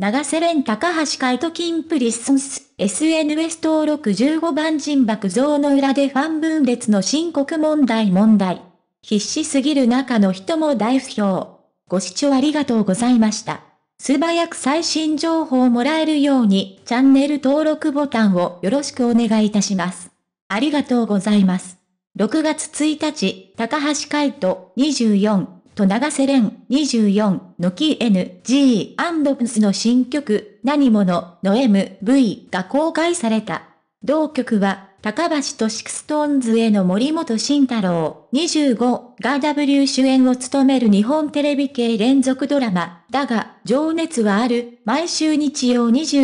長瀬廉高橋海斗金プリソンス、SNS 登録15番人爆増の裏でファン分裂の深刻問題問題。必死すぎる中の人も大不評。ご視聴ありがとうございました。素早く最新情報をもらえるようにチャンネル登録ボタンをよろしくお願いいたします。ありがとうございます。6月1日、高橋海斗24。と長瀬廉24の KNG& ブスの新曲、何者の MV が公開された。同曲は、高橋とシクストーンズへの森本慎太郎25が W 主演を務める日本テレビ系連続ドラマ、だが、情熱はある、毎週日曜22時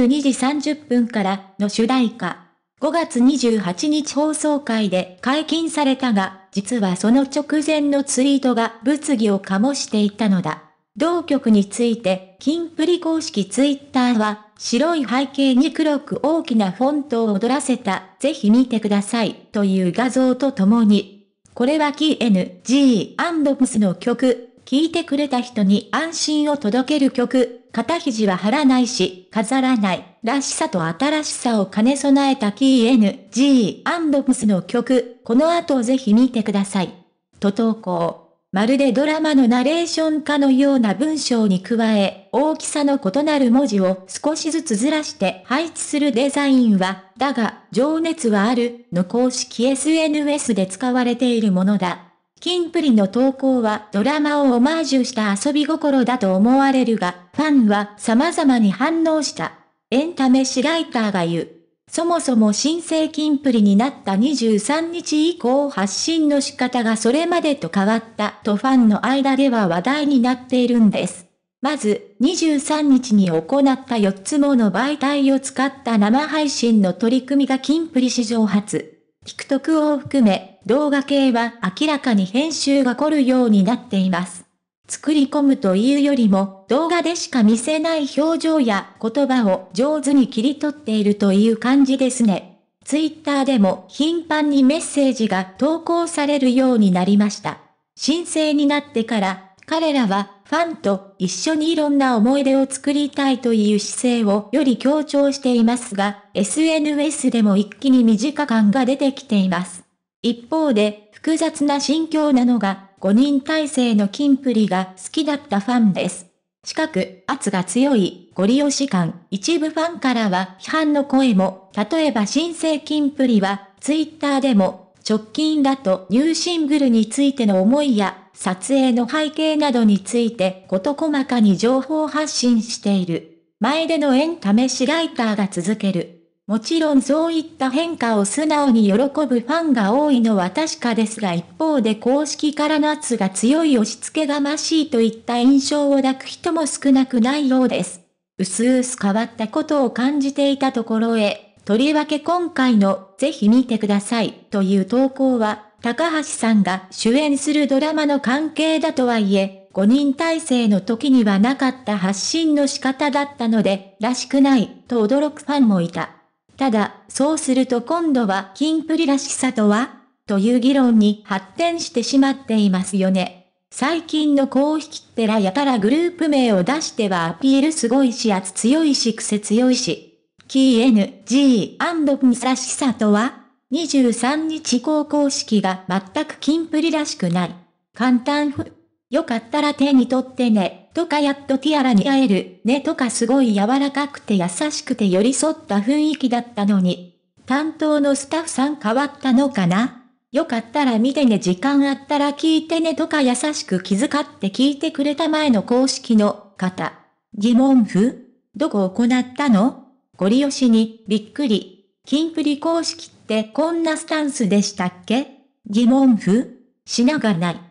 30分からの主題歌。5月28日放送会で解禁されたが、実はその直前のツイートが物議を醸していたのだ。同局について、金プリ公式ツイッターは、白い背景に黒く大きなフォントを踊らせた、ぜひ見てください、という画像と共に、これは KNG& ムスの曲、聞いてくれた人に安心を届ける曲、肩肘は張らないし、飾らない、らしさと新しさを兼ね備えた KNG& ムスの曲、この後ぜひ見てください。と投稿。まるでドラマのナレーションかのような文章に加え、大きさの異なる文字を少しずつずらして配置するデザインは、だが、情熱はある、の公式 SNS で使われているものだ。キンプリの投稿はドラマをオマージュした遊び心だと思われるが、ファンは様々に反応した。エンタメ誌ライターが言う。そもそも新生キンプリになった23日以降発信の仕方がそれまでと変わったとファンの間では話題になっているんです。まず、23日に行った4つもの媒体を使った生配信の取り組みがキンプリ史上初。TikTok を含め、動画系は明らかに編集が凝るようになっています。作り込むというよりも、動画でしか見せない表情や言葉を上手に切り取っているという感じですね。ツイッターでも頻繁にメッセージが投稿されるようになりました。申請になってから、彼らはファンと一緒にいろんな思い出を作りたいという姿勢をより強調していますが、SNS でも一気に身近感が出てきています。一方で、複雑な心境なのが、5人体制の金プリが好きだったファンです。近く、圧が強い、ゴリ押し感、一部ファンからは批判の声も、例えば新生金プリは、ツイッターでも、直近だとニューシングルについての思いや、撮影の背景などについて事細かに情報発信している。前でのエンタメシライターが続ける。もちろんそういった変化を素直に喜ぶファンが多いのは確かですが一方で公式からの圧が強い押し付けがましいといった印象を抱く人も少なくないようです。うすうす変わったことを感じていたところへ、とりわけ今回のぜひ見てくださいという投稿は、高橋さんが主演するドラマの関係だとはいえ、5人体制の時にはなかった発信の仕方だったので、らしくないと驚くファンもいた。ただ、そうすると今度は金プリらしさとはという議論に発展してしまっていますよね。最近の公式ってらやたらグループ名を出してはアピールすごいし圧強いし癖強いし。KNG& らしさとは23日高校式が全く金プリらしくない。簡単ふ。よかったら手に取ってね。とかやっとティアラに会える、ねとかすごい柔らかくて優しくて寄り添った雰囲気だったのに。担当のスタッフさん変わったのかなよかったら見てね時間あったら聞いてねとか優しく気遣って聞いてくれた前の公式の方。疑問符どこ行ったのご利用しにびっくり。金プリ公式ってこんなスタンスでしたっけ疑問符しながない。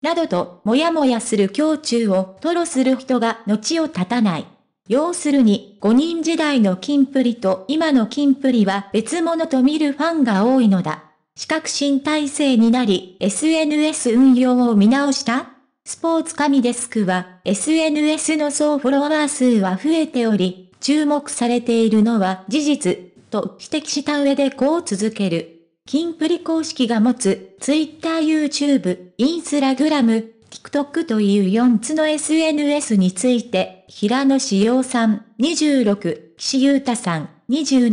などと、もやもやする胸中を吐露する人が後を絶たない。要するに、5人時代の金プリと今の金プリは別物と見るファンが多いのだ。資格新体制になり、SNS 運用を見直したスポーツ紙デスクは、SNS の総フォロワー数は増えており、注目されているのは事実、と指摘した上でこう続ける。金プリ公式が持つ Twitter、YouTube、Instagram、TikTok という4つの SNS について、平野志陽さん、26、岸優太さん、27、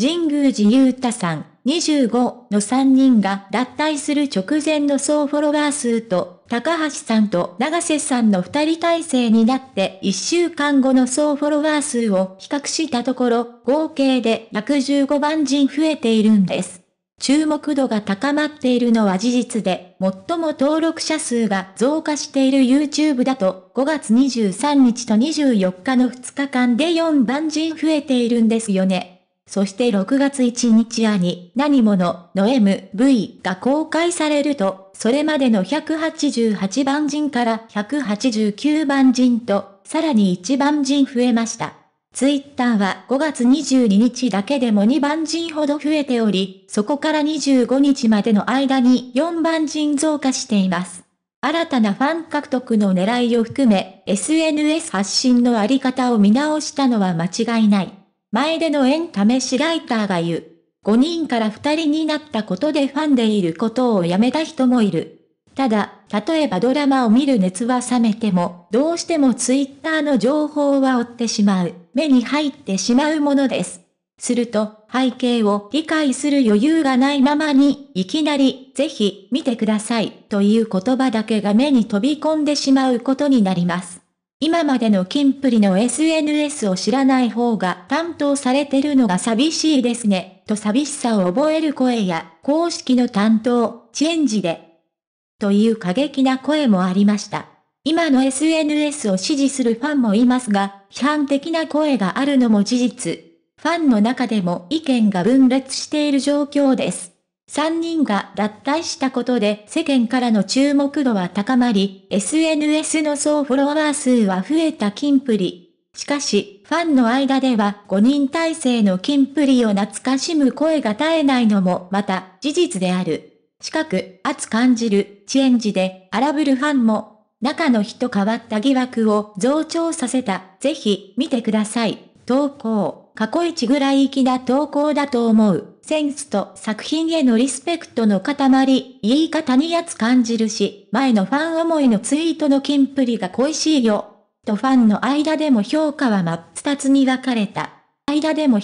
神宮寺優太さん、25の3人が脱退する直前の総フォロワー数と、高橋さんと長瀬さんの2人体制になって1週間後の総フォロワー数を比較したところ、合計で115万人増えているんです。注目度が高まっているのは事実で、最も登録者数が増加している YouTube だと、5月23日と24日の2日間で4万人増えているんですよね。そして6月1日アに、何者の MV が公開されると、それまでの188万人から189万人と、さらに1万人増えました。ツイッターは5月22日だけでも2万人ほど増えており、そこから25日までの間に4万人増加しています。新たなファン獲得の狙いを含め、SNS 発信のあり方を見直したのは間違いない。前でのエンタメシライターが言う。5人から2人になったことでファンでいることをやめた人もいる。ただ、例えばドラマを見る熱は冷めても、どうしてもツイッターの情報は追ってしまう。目に入ってしまうものです。すると、背景を理解する余裕がないままに、いきなり、ぜひ、見てください、という言葉だけが目に飛び込んでしまうことになります。今までのキンプリの SNS を知らない方が担当されてるのが寂しいですね、と寂しさを覚える声や、公式の担当、チェンジで、という過激な声もありました。今の SNS を支持するファンもいますが、批判的な声があるのも事実。ファンの中でも意見が分裂している状況です。3人が脱退したことで世間からの注目度は高まり、SNS の総フォロワー数は増えた金プリ。しかし、ファンの間では5人体制の金プリを懐かしむ声が絶えないのもまた事実である。近く、熱感じる、チェンジで、荒ぶるファンも中の人変わった疑惑を増長させた、ぜひ見てください。投稿、過去一ぐらい粋な投稿だと思う。センスと作品へのリスペクトの塊、言い方にやつ感じるし、前のファン思いのツイートの金プリが恋しいよ。とファンの間でも評価は真っ二つに分かれた。間でも